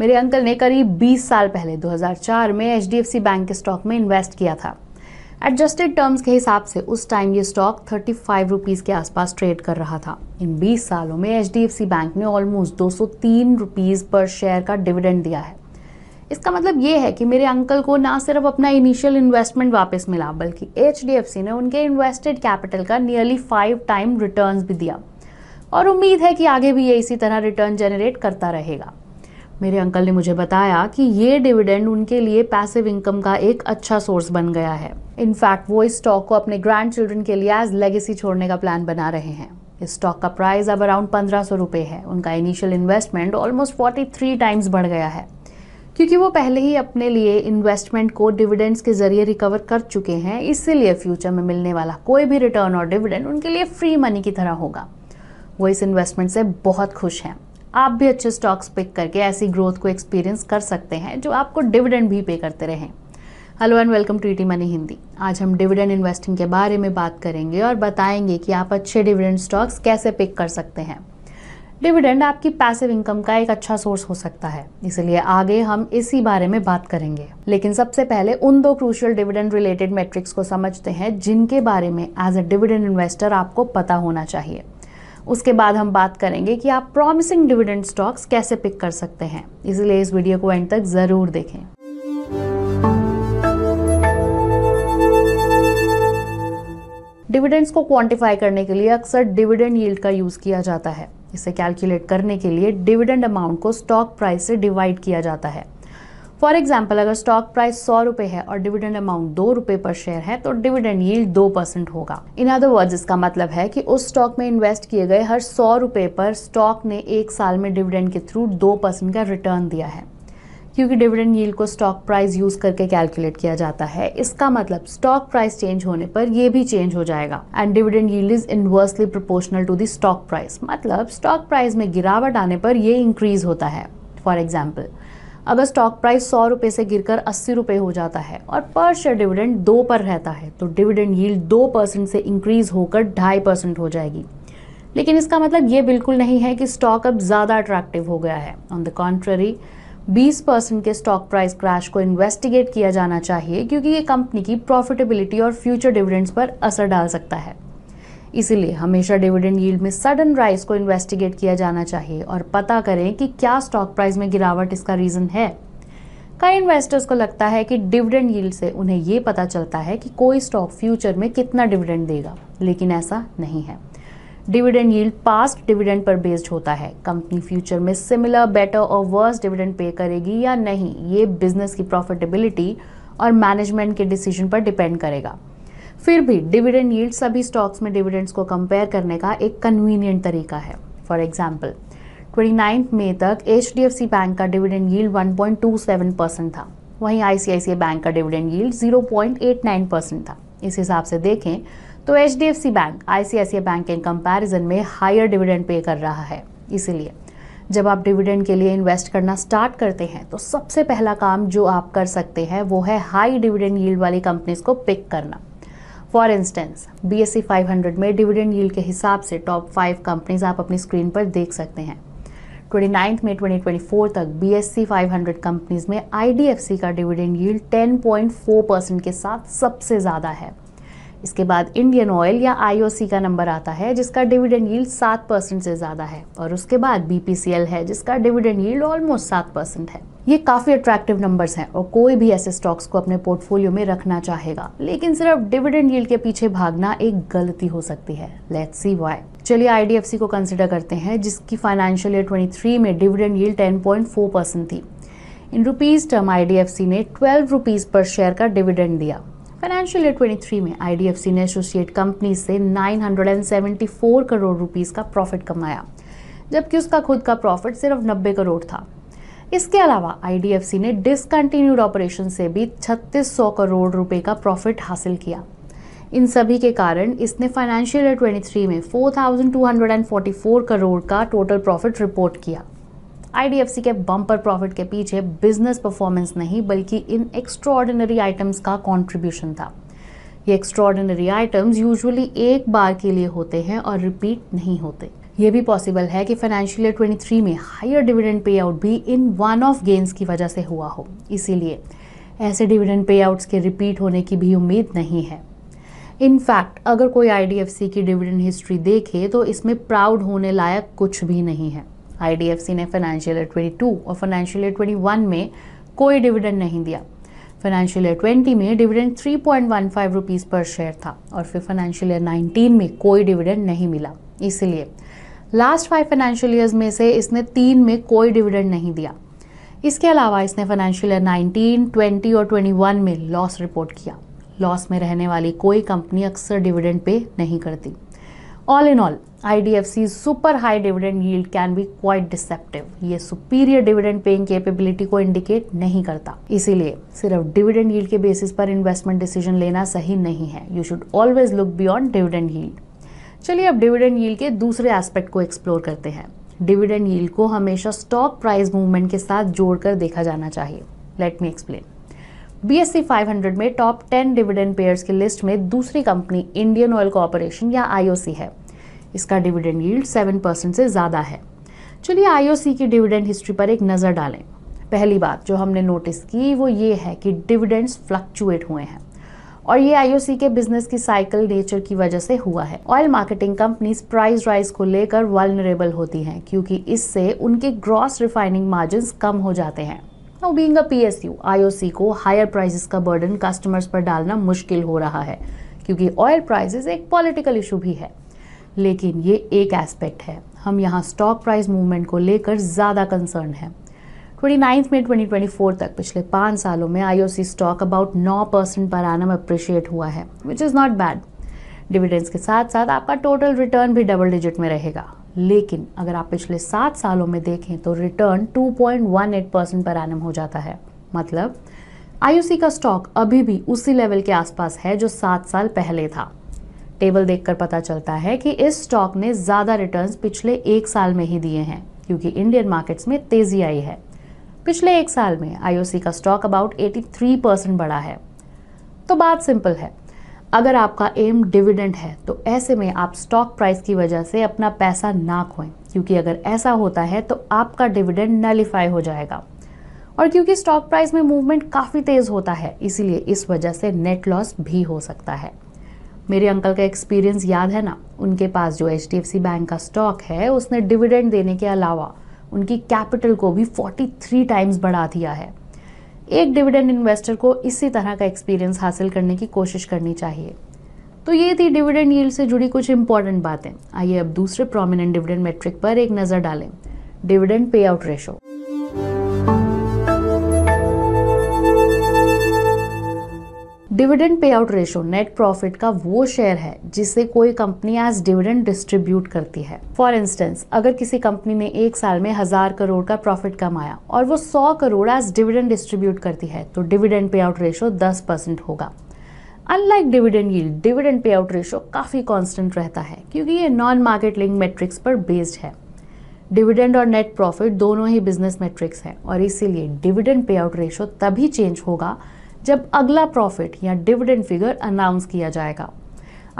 मेरे अंकल ने करीब 20 साल पहले 2004 में एच बैंक के स्टॉक में इन्वेस्ट किया था एडजस्टेड टर्म्स के हिसाब से उस टाइम ये स्टॉक थर्टी फाइव रुपीज़ के आसपास ट्रेड कर रहा था इन 20 सालों में एच बैंक ने ऑलमोस्ट दो सौ तीन रुपीज़ पर शेयर का डिविडेंड दिया है इसका मतलब ये है कि मेरे अंकल को ना सिर्फ अपना इनिशियल इन्वेस्टमेंट वापस मिला बल्कि एच ने उनके इन्वेस्टेड कैपिटल का नियरली फाइव टाइम रिटर्न भी दिया और उम्मीद है कि आगे भी ये इसी तरह रिटर्न जनरेट करता रहेगा मेरे अंकल ने मुझे बताया कि ये डिविडेंड उनके लिए पैसिव इनकम का एक अच्छा सोर्स बन गया है इनफैक्ट वो इस स्टॉक को अपने ग्रैंड चिल्ड्रन के लिए एज लेगेसी छोड़ने का प्लान बना रहे हैं इस स्टॉक का प्राइस अब अराउंड पंद्रह सौ रुपये है उनका initial investment almost forty three times बढ़ गया है क्योंकि वो पहले ही अपने लिए इन्वेस्टमेंट को डिविडेंड्स के जरिए रिकवर कर चुके हैं इसीलिए फ्यूचर में मिलने वाला कोई भी रिटर्न और डिविडेंड उनके लिए फ्री मनी की तरह होगा वो इस इन्वेस्टमेंट से बहुत खुश हैं आप भी अच्छे स्टॉक्स पिक करके ऐसी ग्रोथ को एक्सपीरियंस कर सकते हैं जो आपको डिविडेंड भी पे करते रहें hello and welcome to ET money Hindi आज हम डिविडेंड इन्वेस्टिंग के बारे में बात करेंगे और बताएंगे कि आप अच्छे डिविडेंड स्टॉक्स कैसे पिक कर सकते हैं डिविडेंड आपकी पैसिव इनकम का एक अच्छा सोर्स हो सकता है इसलिए आगे हम इसी बारे में बात करेंगे लेकिन सबसे पहले उन दो क्रूशियल डिविडेंड रिलेटेड मेट्रिक्स को समझते हैं जिनके बारे में एज अ डिविडेंड इन्वेस्टर आपको पता होना चाहिए उसके बाद हम बात करेंगे कि आप प्रॉमिसिंग डिविडेंड स्टॉक्स कैसे पिक कर सकते हैं इसलिए इस वीडियो को एंड तक ज़रूर देखें डिविडेंड्स को क्वांटिफाई करने के लिए अक्सर डिविडेंड यील्ड का यूज़ किया जाता है इसे कैलकुलेट करने के लिए डिविडेंड अमाउंट को स्टॉक प्राइस से डिवाइड किया जाता है फॉर एग्जाम्पल अगर स्टॉक प्राइस सौ रुपए है और डिविडेंड अमाउंट दो रुपए पर शेयर है तो डिविडेंड यील्ड दो परसेंट होगा इन अदर वर्ड्स इसका मतलब है कि उस स्टॉक में इन्वेस्ट किए गए हर सौ रुपए पर स्टॉक ने एक साल में डिविडेंड के थ्रू दो परसेंट का रिटर्न दिया है क्योंकि डिविडेंड यील्ड को स्टॉक प्राइस यूज करके कैलकुलेट किया जाता है इसका मतलब स्टॉक प्राइस चेंज होने पर यह भी चेंज हो जाएगा and dividend yield is inversely proportional to the stock price मतलब स्टॉक प्राइस में गिरावट आने पर यह इंक्रीज होता है फॉर एग्जाम्पल अगर स्टॉक प्राइस सौ रुपये से गिरकर अस्सी रुपये हो जाता है और पर शेयर डिविडेंड दो पर रहता है तो डिविडेंड यील्ड दो परसेंट से इंक्रीज होकर ढाई परसेंट हो जाएगी लेकिन इसका मतलब ये बिल्कुल नहीं है कि स्टॉक अब ज़्यादा अट्रैक्टिव हो गया है ऑन द कॉन्ट्ररी 20 परसेंट के स्टॉक प्राइस क्रैश को इन्वेस्टिगेट किया जाना चाहिए क्योंकि ये कंपनी की प्रॉफिटेबिलिटी और फ्यूचर डिविडेंड्स पर असर डाल सकता है इसीलिए हमेशा डिविडेंड यील्ड में सडन राइज को इन्वेस्टिगेट किया जाना चाहिए और पता करें कि क्या स्टॉक प्राइस में गिरावट इसका रीज़न है कई इन्वेस्टर्स को लगता है कि डिविडेंड यील्ड से उन्हें ये पता चलता है कि कोई स्टॉक फ्यूचर में कितना डिविडेंड देगा लेकिन ऐसा नहीं है डिविडेंड यील्ड पास्ट डिविडेंड पर बेस्ड होता है कंपनी फ्यूचर में सिमिलर बेटर और वर्स डिविडेंड पे करेगी या नहीं ये बिजनेस की प्रॉफिटेबिलिटी और मैनेजमेंट के डिसीजन पर डिपेंड करेगा फिर भी डिविडेंड यील्ड सभी स्टॉक्स में डिविडेंड्स को कंपेयर करने का एक कन्वीनियंट तरीका है फॉर एग्जाम्पल ट्वेंटी मई तक एच बैंक का डिविडेंड यील्ड 1.27 परसेंट था वहीं आई बैंक का डिविडेंड यील्ड 0.89 परसेंट था इस हिसाब से देखें तो H D F C bank I bank के कंपेरिजन में हायर डिविडेंड पे कर रहा है इसीलिए जब आप डिविडेंड के लिए इन्वेस्ट करना स्टार्ट करते हैं तो सबसे पहला काम जो आप कर सकते हैं वो है हाई डिविडेंड यील्ड वाली कंपनीज को पिक करना for instance B S C five hundred में डिविडेंड यील्ड के हिसाब से टॉप फाइव कंपनीज आप अपनी स्क्रीन पर देख सकते हैं ट्वेंटी नाइन्थ में फोर तक बी एस सी फाइव हंड्रेड कंपनीज में आई डी एफ सी का डिविडेंड यील्ड फोर परसेंट के साथ सबसे ज़्यादा है इसके बाद इंडियन ऑयल या आईओसी का नंबर आता है जिसका डिविडेंड यील्ड सात परसेंट से ज़्यादा है और उसके बाद बीपीसीएल है जिसका डिविडेंड यील्ड ऑलमोस्ट सात परसेंट है ये काफ़ी अट्रैक्टिव नंबर्स हैं और कोई भी ऐसे स्टॉक्स को अपने पोर्टफोलियो में रखना चाहेगा लेकिन सिर्फ डिविडेंड यील्ड के पीछे भागना एक गलती हो सकती है लेट्स सी वाई चलिए आई को कंसिडर करते हैं जिसकी फाइनेंशियल ईयर ट्वेंटी में डिविडेंड यील्ड टेन परसेंट थी इन रुपीज़ टर्म आई ने ट्वेल्व रुपीज़ पर शेयर का डिविडेंड दिया फाइनेंशियल ईयर 23 में आई ने एसोसिएट कंपनी से 974 करोड़ रुपीज़ का प्रॉफिट कमाया जबकि उसका खुद का प्रॉफिट सिर्फ 90 करोड़ था इसके अलावा आई ने डिसकंटिन्यूड ऑपरेशन से भी 3600 करोड़ रुपए का प्रॉफिट हासिल किया इन सभी के कारण इसने फाइनेंशियल ईयर 23 में 4244 करोड़ का टोटल प्रॉफिट रिपोर्ट किया आईडीएफसी के बम्पर प्रॉफिट के पीछे बिजनेस परफॉर्मेंस नहीं बल्कि इन एक्स्ट्रॉर्डिनरी आइटम्स का कॉन्ट्रीब्यूशन था ये एक्स्ट्रॉर्डिनरी आइटम्स यूजुअली एक बार के लिए होते हैं और रिपीट नहीं होते ये भी पॉसिबल है कि फाइनेंशियल ईयर 23 में हायर डिविडेंड पे आउट भी इन वन ऑफ गेंस की वजह से हुआ हो इसीलिए ऐसे डिविडेंड पे आउट्स के रिपीट होने की भी उम्मीद नहीं है इनफैक्ट अगर कोई आई की डिविडेंड हिस्ट्री देखे तो इसमें प्राउड होने लायक कुछ भी नहीं है आईडीएफसी ने फाइनेंशियल ईयर 22 और फाइनेंशियल ईयर 21 में कोई डिविडेंड नहीं दिया फाइनेंशियल ईयर 20 में dividend 3.15 point rupees per share था और फिर फाइनेंशियल ईयर 19 में कोई डिविडेंड नहीं मिला इसलिए लास्ट फाइव फाइनेंशियल ईयर्स में से इसने तीन में कोई डिविडेंड नहीं दिया इसके अलावा इसने फाइनेंशियल ईयर 19, 20 और 21 में लॉस रिपोर्ट किया लॉस में रहने वाली कोई कंपनी अक्सर डिविडेंड पे नहीं करती all in all a super high dividend yield can be quite deceptive ये सुपीरियर डिविडेंड पेइंग कैपेबिलिटी को इंडिकेट नहीं करता इसीलिए सिर्फ डिविडेंड यील्ड के बेसिस पर इन्वेस्टमेंट डिसीजन लेना सही नहीं है you should always look beyond dividend yield चलिए अब डिविडेंड यील्ड के दूसरे एस्पेक्ट को एक्सप्लोर करते हैं डिविडेंड यील्ड को हमेशा स्टॉक प्राइस मूवमेंट के साथ जोड़कर देखा जाना चाहिए let me explain B S सी फाइव हंड्रेड में टॉप टेन डिविडेंड पेयर्स की लिस्ट में दूसरी कंपनी इंडियन ऑयल कॉरपोरेशन या आई ओ सी है इसका डिविडेंड यील्ड सेवन परसेंट से ज़्यादा है चलिए आईओसी की डिविडेंड हिस्ट्री पर एक नज़र डालें पहली बात जो हमने नोटिस की वो ये है कि डिविडेंड्स फ्लक्चुएट हुए हैं और ये आईओसी के बिजनेस की साइकिल नेचर की वजह से हुआ है oil marketing companies price rise को लेकर वालनरेबल होती हैं क्योंकि इससे उनके ग्रॉस रिफाइनिंग मार्जिन कम हो जाते हैं now being a PSU IOC को हायर प्राइसेस का बर्डन कस्टमर्स पर डालना मुश्किल हो रहा है क्योंकि ऑयल प्राइसेस एक पॉलिटिकल इशू भी है लेकिन ये एक एस्पेक्ट है हम यहाँ स्टॉक प्राइस मूवमेंट को लेकर ज़्यादा कंसर्न है ट्वेंटी नाइन्थ में ट्वेंटी ट्वेंटी फोर तक पिछले पाँच सालों में आईओसी स्टॉक अबाउट नौ परसेंट पर एनम अप्रिशिएट हुआ है which is not bad dividends के साथ साथ आपका टोटल रिटर्न भी डबल डिजिट में रहेगा लेकिन अगर आप पिछले सात सालों में देखें तो रिटर्न 2.18 परसेंट पर एनम हो जाता है मतलब आईओसी का स्टॉक अभी भी उसी लेवल के आसपास है जो सात साल पहले था टेबल देखकर पता चलता है कि इस स्टॉक ने ज़्यादा रिटर्न्स पिछले एक साल में ही दिए हैं क्योंकि इंडियन मार्केट्स में तेज़ी आई है पिछले एक साल में आईओसी का स्टॉक अबाउट 83 परसेंट बढ़ा है तो बात सिंपल है अगर आपका एम डिविडेंड है तो ऐसे में आप स्टॉक प्राइस की वजह से अपना पैसा ना खोएं क्योंकि अगर ऐसा होता है तो आपका डिविडेंड नलीफाई हो जाएगा और क्योंकि स्टॉक प्राइस में मूवमेंट काफ़ी तेज़ होता है इसीलिए इस वजह से नेट लॉस भी हो सकता है मेरे अंकल का एक्सपीरियंस याद है ना उनके पास जो एच बैंक का स्टॉक है उसने डिविडेंड देने के अलावा उनकी कैपिटल को भी 43 टाइम्स बढ़ा दिया है एक डिविडेंड इन्वेस्टर को इसी तरह का एक्सपीरियंस हासिल करने की कोशिश करनी चाहिए तो ये थी डिविडेंड यील्ड से जुड़ी कुछ इंपॉर्टेंट बातें आइए अब दूसरे प्रोमिनेंट डिविडेंड मेट्रिक पर एक नज़र डालें dividend pay out ratio dividend pay out ratio net profit का वो शेयर है जिसे कोई कंपनी एज डिविडेंड डिस्ट्रीब्यूट करती है फॉर इंस्टेंस अगर किसी कंपनी ने एक साल में हजार करोड़ का प्रॉफिट कमाया और वो सौ करोड़ एज डिविडेंड डिस्ट्रीब्यूट करती है तो डिविडेंड पे आउट रेशो दस परसेंट होगा unlike dividend yield dividend pay out ratio काफ़ी कॉन्स्टेंट रहता है क्योंकि ये नॉन मार्केट लिंक मेट्रिक्स पर बेस्ड है डिविडेंड और नेट प्रॉफिट दोनों ही बिजनेस मेट्रिक्स हैं और इसीलिए डिविडेंड पे आउट रेशो तभी चेंज होगा जब अगला प्रॉफिट या डिविडेंड फिगर अनाउंस किया जाएगा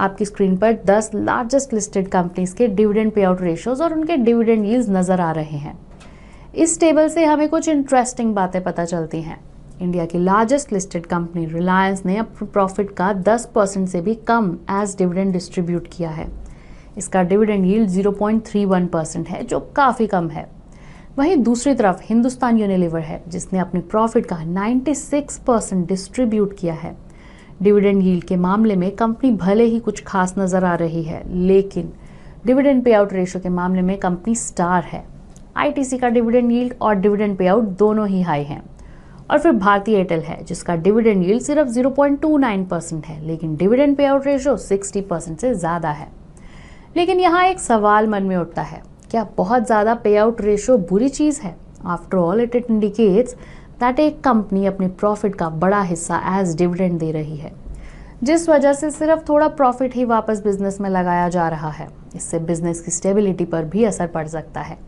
आपकी स्क्रीन पर 10 लार्जेस्ट लिस्टेड कंपनीज के डिविडेंड पे आउट रेशियोज और उनके डिविडेंड यील्ड नज़र आ रहे हैं इस टेबल से हमें कुछ इंटरेस्टिंग बातें पता चलती हैं इंडिया की लार्जेस्ट लिस्टेड कंपनी रिलायंस ने अपने प्रॉफिट का 10 परसेंट से भी कम एज डिविडेंड डिस्ट्रीब्यूट किया है इसका डिविडेंड यील्ड 0.31 परसेंट है जो काफ़ी कम है वहीं दूसरी तरफ हिंदुस्तान यूनिलीवर है जिसने अपने प्रॉफिट का 96 परसेंट डिस्ट्रीब्यूट किया है डिविडेंड यील्ड के मामले में कंपनी भले ही कुछ खास नज़र आ रही है लेकिन डिविडेंड पे आउट रेशो के मामले में कंपनी स्टार है आई का डिविडेंड यील्ड और डिविडेंड पे आउट दोनों ही हाई हैं और फिर भारतीय एयरटेल है जिसका डिविडेंड यील्ड सिर्फ 0.29 परसेंट है लेकिन dividend pay out ratio 60 percent से ज़्यादा है लेकिन यहाँ एक सवाल मन में उठता है क्या बहुत ज़्यादा पे आउट रेशो बुरी चीज़ है after all it it indicates that एक कंपनी अपने प्रॉफिट का बड़ा हिस्सा एज डिविडेंड दे रही है जिस वजह से सिर्फ थोड़ा प्रॉफिट ही वापस बिजनेस में लगाया जा रहा है इससे बिजनेस की स्टेबिलिटी पर भी असर पड़ सकता है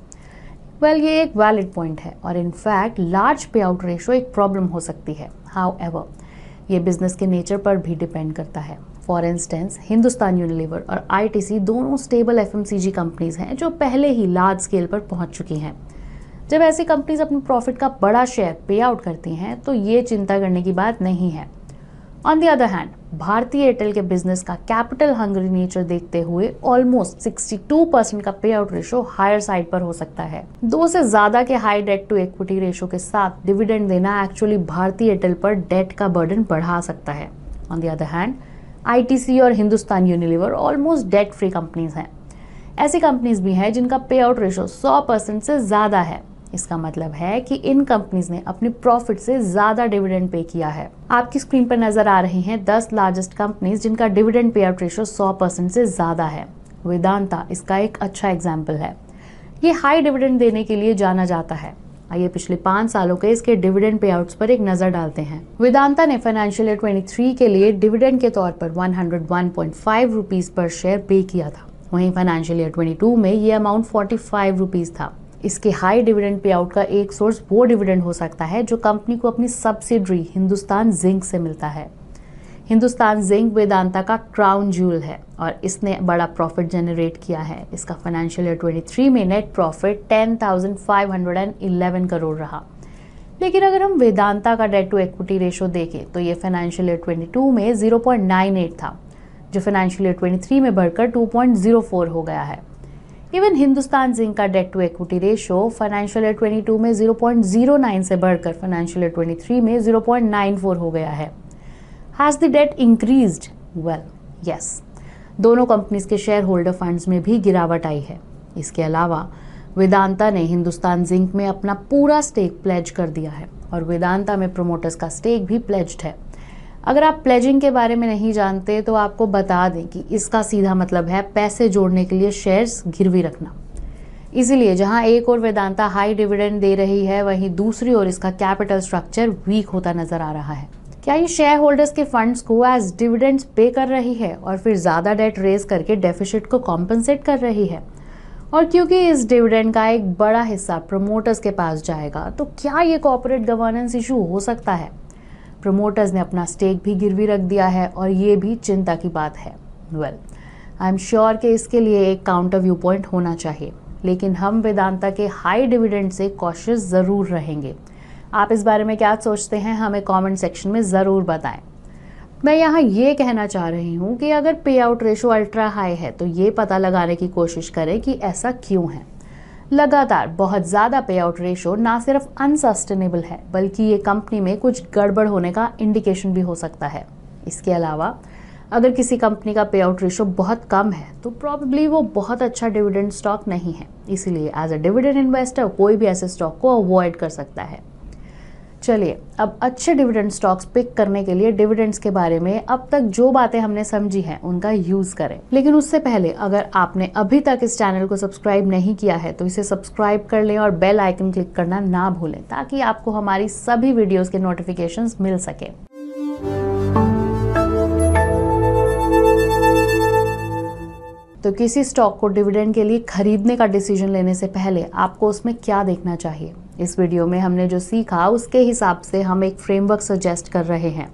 वेल well, ये एक वैलिड पॉइंट है और in fact large pay out ratio एक प्रॉब्लम हो सकती है हाउ एवर ये बिजनेस के नेचर पर भी डिपेंड करता है फॉर इंस्टेंस हिंदुस्तान यूनिलीवर और आईटीसी दोनों स्टेबल एफ कंपनीज हैं जो पहले ही लार्ज स्केल पर पहुंच चुकी हैं जब ऐसी कंपनीज अपने प्रॉफिट का बड़ा शेयर पे आउट करती हैं तो ये चिंता करने की बात नहीं है on the other hand Bhartiya Airtel के बिजनेस का कैपिटल हंगरी नेचर देखते हुए ऑलमोस्ट 62 परसेंट का पे आउट रेशो हायर साइड पर हो सकता है दो से ज्यादा के high debt to equity ratio के साथ डिविडेंड देना एक्चुअली भारतीय एयरटेल पर डेट का बर्डन बढ़ा सकता है on the other hand ITC और Hindustan Unilever almost debt free companies हैं ऐसी कंपनीज भी हैं जिनका पे आउट रेशो सौ परसेंट से ज़्यादा है इसका मतलब है कि इन कंपनीज ने अपने प्रॉफिट से ज्यादा डिविडेंड पे किया है आपकी स्क्रीन पर नजर आ रही हैं 10 लार्जेस्ट कंपनीज जिनका dividend pay out ratio 100 percent से ज्यादा है वेदांता इसका एक अच्छा एग्जाम्पल है ये हाई डिविडेंड देने के लिए जाना जाता है आइए पिछले पांच सालों के इसके डिविडेंड पे पर एक नजर डालते हैं वेदांता ने फाइनेंशियल ईयर 23 के लिए डिविडेंड के तौर पर 101.5 रुपीस पर शेयर पे किया था वहीं फाइनेंशियल ईयर 22 में ये अमाउंट 45 रुपीस था इसके हाई डिविडेंड पे आउट का एक सोर्स वो डिविडेंड हो सकता है जो कंपनी को अपनी सब्सिडरी हिंदुस्तान जिंक से मिलता है हिंदुस्तान जिंक वेदांता का क्राउन जूल है और इसने बड़ा प्रॉफिट जनरेट किया है इसका फाइनेंशियल ईयर 23 में नेट प्रॉफिट 10,511 करोड़ रहा लेकिन अगर हम वेदांता का डेट टू इक्विटी रेशो देखें तो ये फाइनेंशियल ईयर 22 में 0.98 था जो फाइनेंशियल ईयर 23 में बढ़कर 2.04 हो गया है इवन हिंदुस्तान जिंक का debt to equity ratio financial year 22 में 0.09 से बढ़कर फाइनेंशियल ईयर 23 में 0.94 हो गया है has the debt increased well yes दोनों कंपनीज के शेयर होल्डर फंड्स में भी गिरावट आई है इसके अलावा वेदांता ने हिंदुस्तान जिंक में अपना पूरा स्टेक प्लेज कर दिया है और वेदांता में प्रोमोटर्स का स्टेक भी प्लेज्ड है अगर आप प्लेजिंग के बारे में नहीं जानते तो आपको बता दें कि इसका सीधा मतलब है पैसे जोड़ने के लिए शेयर्स गिरवी रखना इसीलिए जहां एक और वेदांता हाई डिविडेंड दे रही है वहीं दूसरी ओर इसका कैपिटल स्ट्रक्चर वीक होता नजर आ रहा है क्या ये शेयर होल्डर्स के फंड्स को एज डिविडेंड्स पे कर रही है और फिर ज़्यादा डेट रेज करके डेफिसिट को कॉम्पनसेट कर रही है और क्योंकि इस डिविडेंड का एक बड़ा हिस्सा प्रमोटर्स के पास जाएगा तो क्या ये कॉपोरेट गवर्नेंस इशू हो सकता है प्रमोटर्स ने अपना स्टेक भी गिरवी रख दिया है और ये भी चिंता की बात है वेल आई एम श्योर कि इसके लिए एक काउंटर व्यू पॉइंट होना चाहिए लेकिन हम वेदांता के हाई डिविडेंड से कॉशियस ज़रूर रहेंगे आप इस बारे में क्या सोचते हैं हमें कमेंट सेक्शन में ज़रूर बताएं मैं यहाँ ये कहना चाह रही हूँ कि अगर पे आउट रेशो अल्ट्रा हाई है तो ये पता लगाने की कोशिश करें कि ऐसा क्यों है लगातार बहुत ज़्यादा पे आउट रेशो ना सिर्फ अनसस्टेनेबल है बल्कि ये कंपनी में कुछ गड़बड़ होने का इंडिकेशन भी हो सकता है इसके अलावा अगर किसी कंपनी का पे आउट रेशो बहुत कम है तो प्रॉब्ली वो बहुत अच्छा डिविडेंड स्टॉक नहीं है इसीलिए एज अ डिविडेंड इन्वेस्टर कोई भी ऐसे स्टॉक को अवॉइड कर सकता है चलिए अब अच्छे डिविडेंड स्टॉक्स पिक करने के लिए डिविडेंड्स के बारे में अब तक जो बातें हमने समझी हैं उनका यूज करें लेकिन उससे पहले अगर आपने अभी तक इस चैनल को सब्सक्राइब नहीं किया है तो इसे सब्सक्राइब कर लें और बेल आइकन क्लिक करना ना भूलें ताकि आपको हमारी सभी वीडियोज के नोटिफिकेशन मिल सके तो किसी स्टॉक को डिविडेंड के लिए खरीदने का डिसीजन लेने से पहले आपको उसमें क्या देखना चाहिए इस वीडियो में हमने जो सीखा उसके हिसाब से हम एक फ्रेमवर्क सजेस्ट कर रहे हैं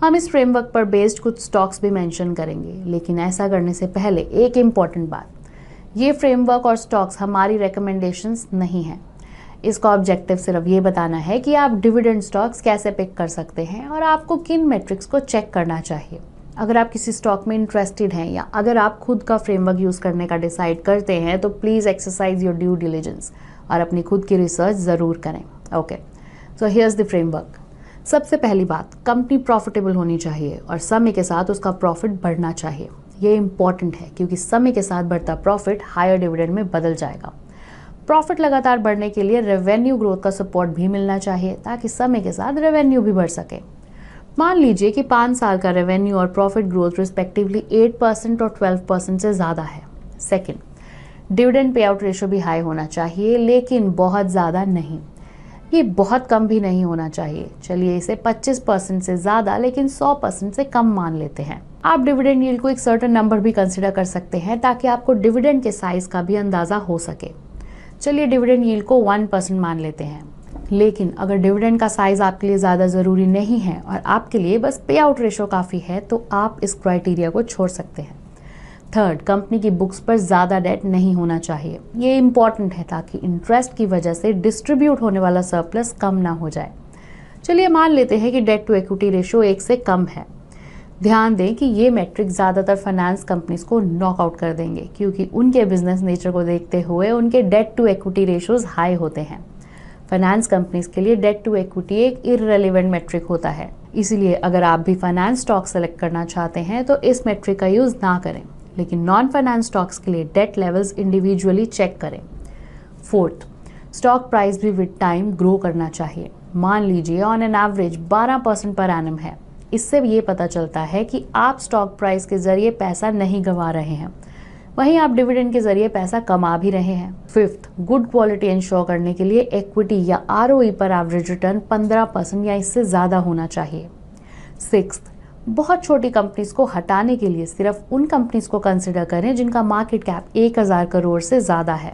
हम इस फ्रेमवर्क पर बेस्ड कुछ स्टॉक्स भी मेंशन करेंगे लेकिन ऐसा करने से पहले एक इम्पॉर्टेंट बात ये फ्रेमवर्क और स्टॉक्स हमारी रिकमेंडेशंस नहीं हैं इसका ऑब्जेक्टिव सिर्फ ये बताना है कि आप डिविडेंड स्टॉक्स कैसे पिक कर सकते हैं और आपको किन मेट्रिक्स को चेक करना चाहिए अगर आप किसी स्टॉक में इंटरेस्टेड हैं या अगर आप खुद का फ्रेमवर्क यूज़ करने का डिसाइड करते हैं तो please exercise your due diligence और अपनी खुद की रिसर्च ज़रूर करें okay so here's the framework सबसे पहली बात कंपनी प्रॉफिटेबल होनी चाहिए और समय के साथ उसका प्रॉफिट बढ़ना चाहिए ये इंपॉर्टेंट है क्योंकि समय के साथ बढ़ता प्रॉफिट हायर डिविडेंड में बदल जाएगा प्रॉफिट लगातार बढ़ने के लिए रेवेन्यू ग्रोथ का सपोर्ट भी मिलना चाहिए ताकि समय के साथ रेवेन्यू भी बढ़ सके मान लीजिए कि पाँच साल का रेवेन्यू और प्रॉफिट ग्रोथ रिस्पेक्टिवली 8 परसेंट और 12 परसेंट से ज़्यादा है second dividend pay out ratio भी हाई होना चाहिए लेकिन बहुत ज़्यादा नहीं ये बहुत कम भी नहीं होना चाहिए चलिए इसे 25 परसेंट से ज़्यादा लेकिन 100 परसेंट से कम मान लेते हैं आप डिविडेंड यील्ड को एक सर्टन नंबर भी कंसिडर कर सकते हैं ताकि आपको डिविडेंड के साइज़ का भी अंदाज़ा हो सके चलिए डिविडेंड यील्ड को वन परसेंट मान लेते हैं लेकिन अगर डिविडेंड का साइज़ आपके लिए ज़्यादा ज़रूरी नहीं है और आपके लिए बस पे आउट रेशो काफ़ी है तो आप इस क्राइटेरिया को छोड़ सकते हैं थर्ड कंपनी की बुक्स पर ज़्यादा डेट नहीं होना चाहिए ये इंपॉर्टेंट है ताकि इंटरेस्ट की वजह से डिस्ट्रीब्यूट होने वाला सरप्लस कम ना हो जाए चलिए मान लेते हैं कि डेट टू इक्विटी रेशो एक से कम है ध्यान दें कि ये मैट्रिक ज़्यादातर फाइनेंस कंपनीज को नॉकआउट कर देंगे क्योंकि उनके बिजनेस नेचर को देखते हुए उनके debt to equity ratios high होते हैं फाइनेंस कंपनीज के लिए डेट टू इक्विटी एक इरेलीवेंट मैट्रिक होता है इसीलिए अगर आप भी फाइनेंस स्टॉक सेलेक्ट करना चाहते हैं तो इस मैट्रिक का यूज़ ना करें लेकिन नॉन फाइनेंस स्टॉक्स के लिए डेट लेवल्स इंडिविजुअली चेक करें फोर्थ स्टॉक प्राइस भी विद टाइम ग्रो करना चाहिए मान लीजिए on an average 12 percent per annum है इससे ये पता चलता है कि आप स्टॉक प्राइस के ज़रिए पैसा नहीं गंवा रहे हैं वहीं आप डिविडेंड के जरिए पैसा कमा भी रहे हैं फिफ्थ गुड क्वालिटी इंश्योर करने के लिए इक्विटी या आर e पर एवरेज रिटर्न 15 परसेंट या इससे ज़्यादा होना चाहिए सिक्स बहुत छोटी कंपनीज को हटाने के लिए सिर्फ उन कंपनीज को कंसिडर करें जिनका मार्केट कैप एक हज़ार करोड़ से ज़्यादा है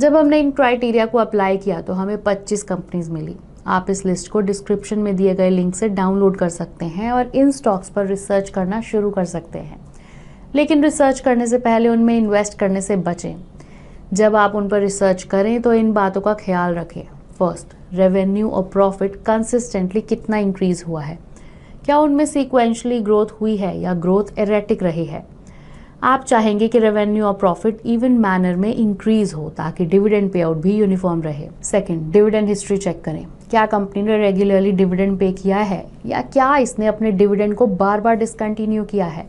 जब हमने इन क्राइटेरिया को अप्लाई किया तो हमें 25 कंपनीज मिली आप इस लिस्ट को डिस्क्रिप्शन में दिए गए लिंक से डाउनलोड कर सकते हैं और इन स्टॉक्स पर रिसर्च करना शुरू कर सकते हैं लेकिन रिसर्च करने से पहले उनमें इन्वेस्ट करने से बचें जब आप उन पर रिसर्च करें तो इन बातों का ख्याल रखें फर्स्ट रेवेन्यू और प्रॉफिट कंसिस्टेंटली कितना इंक्रीज हुआ है क्या उनमें सीक्वेंशली ग्रोथ हुई है या ग्रोथ एरेटिक रही है आप चाहेंगे कि रेवेन्यू और प्रॉफिट इवन मैनर में इंक्रीज हो ताकि डिविडेंड पे आउट भी यूनिफॉर्म रहे सेकंड डिविडेंड हिस्ट्री चेक करें क्या कंपनी ने रेगुलरली डिविडेंड पे किया है या क्या इसने अपने डिविडेंड को बार बार डिसकंटिन्यू किया है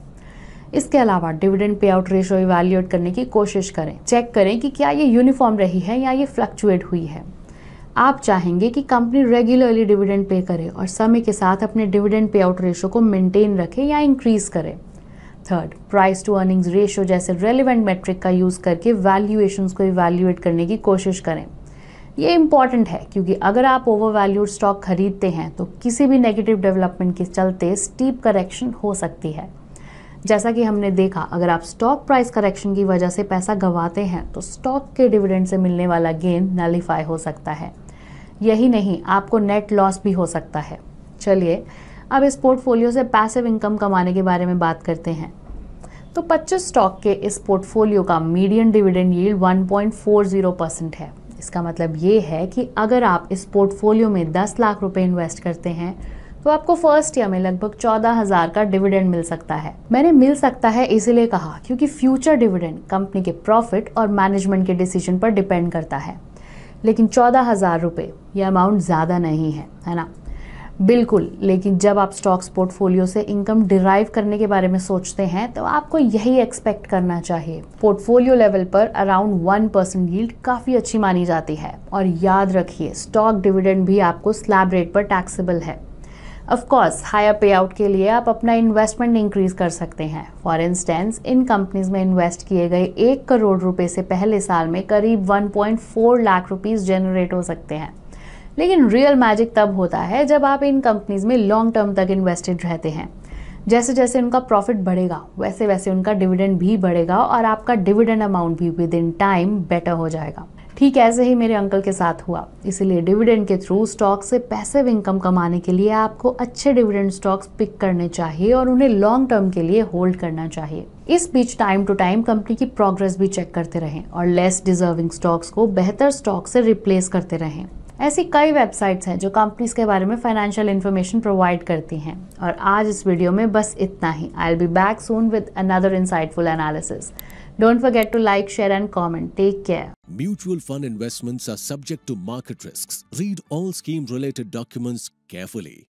इसके अलावा dividend pay out ratio evaluate करने की कोशिश करें चेक करें कि क्या ये यूनिफॉर्म रही है या ये फ्लक्चुएट हुई है आप चाहेंगे कि कंपनी रेगुलरली डिविडेंड पे करे और समय के साथ अपने डिविडेंड पे आउट रेशो को मेंटेन रखे या इंक्रीज करे third price to earnings ratio जैसे रेलिवेंट मेट्रिक का यूज़ करके वैल्यूएशंस को इवेल्यूएट करने की कोशिश करें ये इंपॉर्टेंट है क्योंकि अगर आप ओवर वैल्यूड स्टॉक खरीदते हैं तो किसी भी नेगेटिव डेवलपमेंट के चलते स्टीप करेक्शन हो सकती है जैसा कि हमने देखा अगर आप स्टॉक प्राइस करेक्शन की वजह से पैसा गंवाते हैं तो स्टॉक के डिविडेंड से मिलने वाला गेन नलीफाई हो सकता है यही नहीं आपको नेट लॉस भी हो सकता है चलिए अब इस पोर्टफोलियो से पैसिव इनकम कमाने के बारे में बात करते हैं तो 25 स्टॉक के इस पोर्टफोलियो का मीडियम डिविडेंड यील्ड 1.40 परसेंट है इसका मतलब ये है कि अगर आप इस पोर्टफोलियो में 10 लाख रुपए इन्वेस्ट करते हैं तो आपको फर्स्ट ईयर में लगभग चौदह हजार का डिविडेंड मिल सकता है मैंने मिल सकता है इसीलिए कहा क्योंकि फ्यूचर डिविडेंड कंपनी के प्रॉफिट और मैनेजमेंट के डिसीजन पर डिपेंड करता है लेकिन चौदह हज़ार रुपये ये अमाउंट ज़्यादा नहीं है है ना बिल्कुल लेकिन जब आप स्टॉक्स पोर्टफोलियो से इनकम डिराइव करने के बारे में सोचते हैं तो आपको यही एक्सपेक्ट करना चाहिए पोर्टफोलियो लेवल पर अराउंड वन परसेंट यील्ड काफ़ी अच्छी मानी जाती है और याद रखिए स्टॉक डिविडेंड भी आपको स्लैब रेट पर टैक्सेबल है ऑफकोर्स हायर पे आउट के लिए आप अपना इन्वेस्टमेंट इंक्रीज कर सकते हैं फॉर इंस्टेंस इन कंपनीज में इन्वेस्ट किए गए एक करोड़ रुपए से पहले साल में करीब 1.4 लाख रुपीस जनरेट हो सकते हैं लेकिन रियल मैजिक तब होता है जब आप इन कंपनीज में लॉन्ग टर्म तक इन्वेस्टेड रहते हैं जैसे जैसे उनका प्रॉफिट बढ़ेगा वैसे वैसे उनका डिविडेंड भी बढ़ेगा और आपका डिविडेंड अमाउंट भी विद इन टाइम बेटर हो जाएगा ठीक ऐसे ही मेरे अंकल के साथ हुआ इसीलिए डिविडेंड के थ्रू स्टॉक से पैसे इनकम कमाने के लिए आपको अच्छे डिविडेंड स्टॉक्स पिक करने चाहिए और उन्हें लॉन्ग टर्म के लिए होल्ड करना चाहिए इस बीच टाइम टू टाइम कंपनी की प्रोग्रेस भी चेक करते रहें और लेस डिजर्विंग स्टॉक्स को बेहतर स्टॉक से रिप्लेस करते रहें ऐसी कई वेबसाइट्स हैं जो कंपनीज के बारे में फाइनेंशियल इन्फॉर्मेशन प्रोवाइड करती हैं और आज इस वीडियो में बस इतना ही I'll be back soon with another insightful analysis Don't forget to like, share and comment. Take care. Mutual fund investments are subject to market risks. Read all scheme related documents carefully.